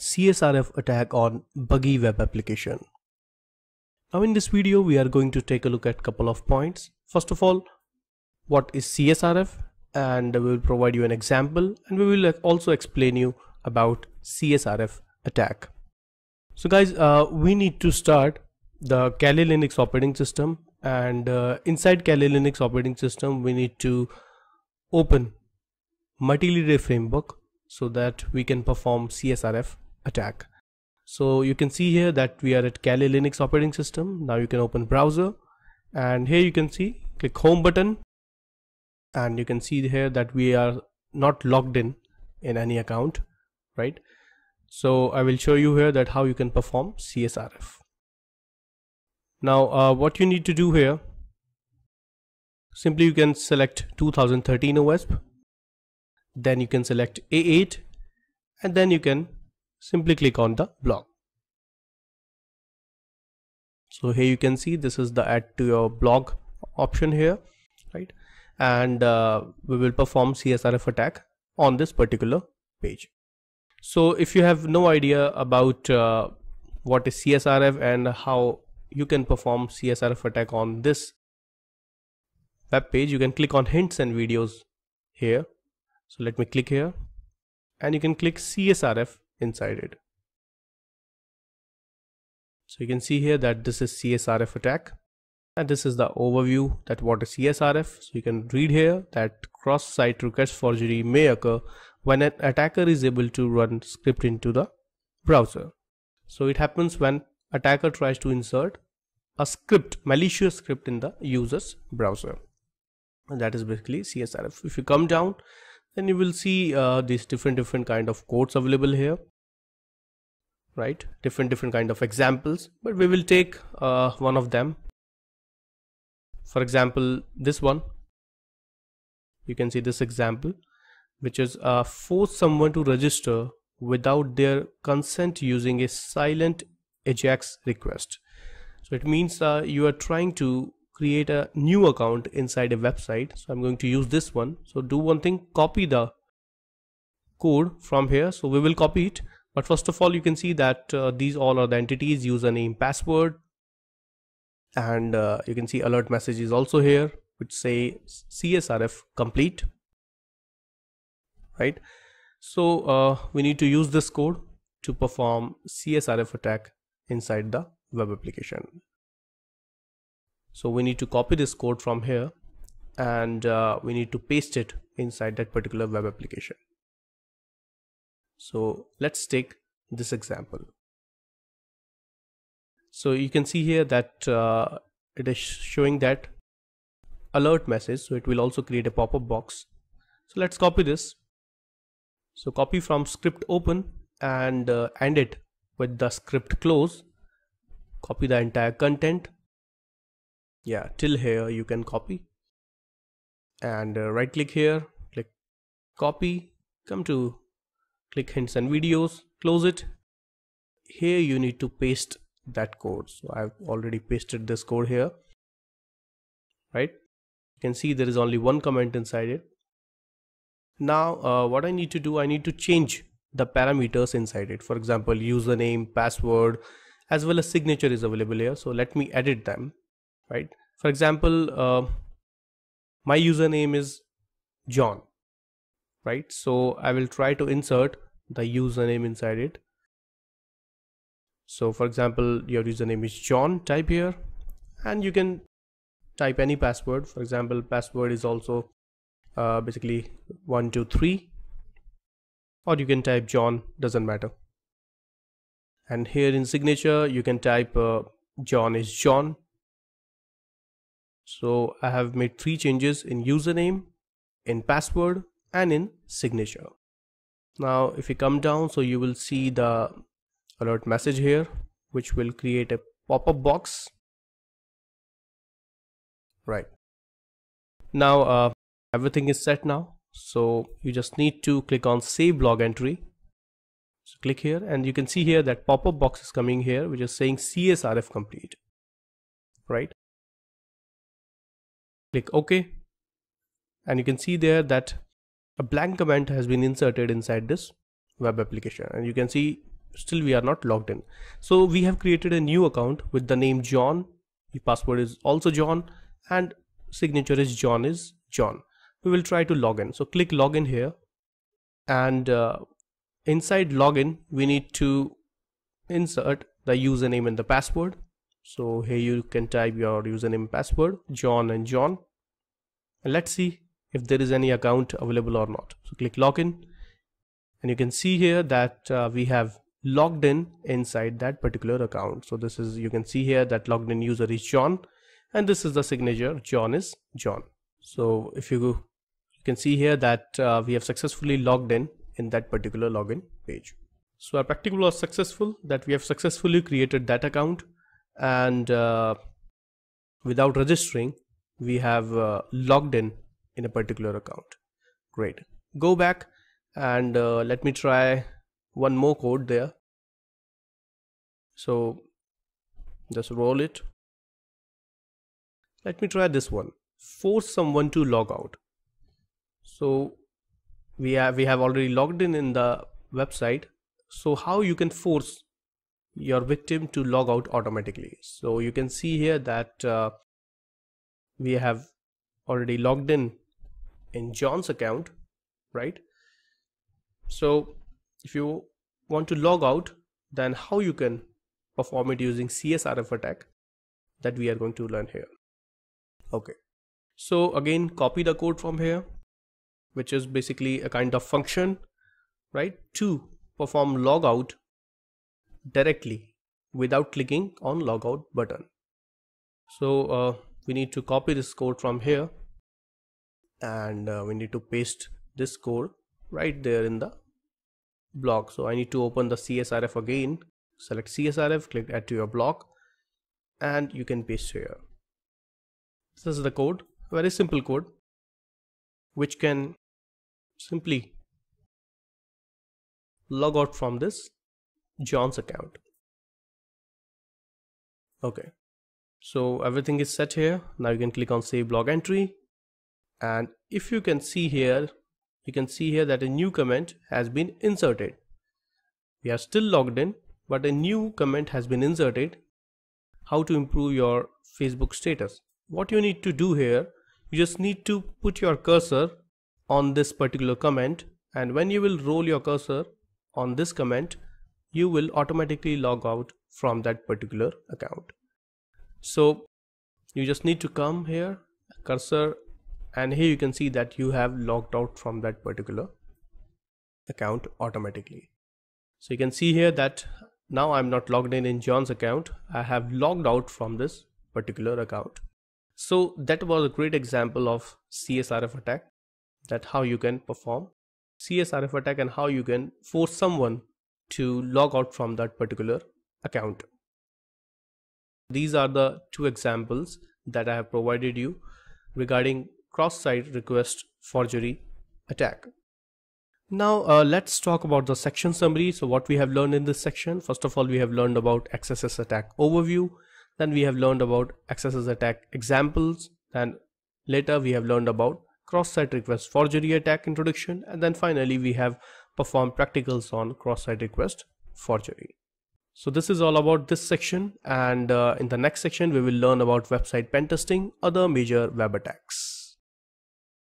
CSRF attack on buggy web application. Now in this video we are going to take a look at couple of points. First of all what is CSRF and we will provide you an example and we will also explain you about CSRF attack. So guys uh, we need to start the Kali Linux operating system and uh, inside Kali Linux operating system we need to open multi-leader framework so that we can perform CSRF attack. So you can see here that we are at Kali Linux operating system. Now you can open browser and here you can see click home button and you can see here that we are not logged in in any account, right? So I will show you here that how you can perform CSRF. Now uh, what you need to do here, simply you can select 2013 OSP, then you can select A8 and then you can simply click on the blog. So here you can see this is the add to your blog option here, right? And uh, we will perform CSRF attack on this particular page. So if you have no idea about uh, what is CSRF and how you can perform CSRF attack on this web page, you can click on hints and videos here. So let me click here and you can click CSRF inside it. So you can see here that this is CSRF attack and this is the overview that what is CSRF. So you can read here that cross-site request forgery may occur when an attacker is able to run script into the browser. So it happens when attacker tries to insert a script, malicious script in the user's browser. And that is basically CSRF. If you come down, then you will see uh, these different different kind of codes available here right different different kind of examples but we will take uh, one of them for example this one you can see this example which is uh, force someone to register without their consent using a silent ajax request so it means uh, you are trying to create a new account inside a website so I'm going to use this one so do one thing copy the code from here so we will copy it but first of all you can see that uh, these all are the entities username password and uh, you can see alert message is also here which say CSRF complete right so uh, we need to use this code to perform CSRF attack inside the web application so we need to copy this code from here and uh, we need to paste it inside that particular web application. So let's take this example. So you can see here that uh, it is showing that alert message. So it will also create a pop-up box. So let's copy this. So copy from script open and uh, end it with the script close. Copy the entire content yeah till here you can copy and uh, right click here click copy come to click hints and videos close it here you need to paste that code so I've already pasted this code here right you can see there is only one comment inside it now uh, what I need to do I need to change the parameters inside it for example username password as well as signature is available here so let me edit them right for example uh, my username is john right so i will try to insert the username inside it so for example your username is john type here and you can type any password for example password is also uh, basically 123 or you can type john doesn't matter and here in signature you can type uh, john is john so I have made three changes in username, in password and in signature. Now if you come down so you will see the alert message here which will create a pop-up box. Right. Now uh, everything is set now so you just need to click on save log entry so click here and you can see here that pop-up box is coming here which is saying CSRF complete right click OK. And you can see there that a blank comment has been inserted inside this web application and you can see still we are not logged in. So we have created a new account with the name John. The password is also John and signature is John is John. We will try to log in. So click login here and uh, inside login we need to insert the username and the password so here you can type your username password john and john and let's see if there is any account available or not so click login and you can see here that uh, we have logged in inside that particular account so this is you can see here that logged in user is john and this is the signature john is john so if you go you can see here that uh, we have successfully logged in in that particular login page so our practical was successful that we have successfully created that account and uh, without registering we have uh, logged in in a particular account great go back and uh, let me try one more code there so just roll it let me try this one force someone to log out so we have we have already logged in in the website so how you can force your victim to log out automatically. So you can see here that uh, we have already logged in in John's account, right? So if you want to log out, then how you can perform it using CSRF attack that we are going to learn here. Okay. So again, copy the code from here, which is basically a kind of function, right? To perform logout directly without clicking on logout button. So uh, we need to copy this code from here and uh, we need to paste this code right there in the block. So I need to open the CSRF again, select CSRF, click add to your block and you can paste here. This is the code, very simple code which can simply log out from this John's account. Okay, so everything is set here. Now you can click on save blog entry. And if you can see here, you can see here that a new comment has been inserted. We are still logged in, but a new comment has been inserted. How to improve your Facebook status. What you need to do here, you just need to put your cursor on this particular comment and when you will roll your cursor on this comment you will automatically log out from that particular account. So you just need to come here, cursor, and here you can see that you have logged out from that particular account automatically. So you can see here that now I'm not logged in in John's account. I have logged out from this particular account. So that was a great example of CSRF attack that how you can perform CSRF attack and how you can force someone to log out from that particular account. These are the two examples that I have provided you regarding cross-site request forgery attack. Now uh, let's talk about the section summary. So what we have learned in this section, first of all, we have learned about XSS attack overview. Then we have learned about XSS attack examples. Then later we have learned about cross-site request forgery attack introduction. And then finally we have perform practicals on cross-site request forgery. So this is all about this section and uh, in the next section we will learn about website pentesting, other major web attacks.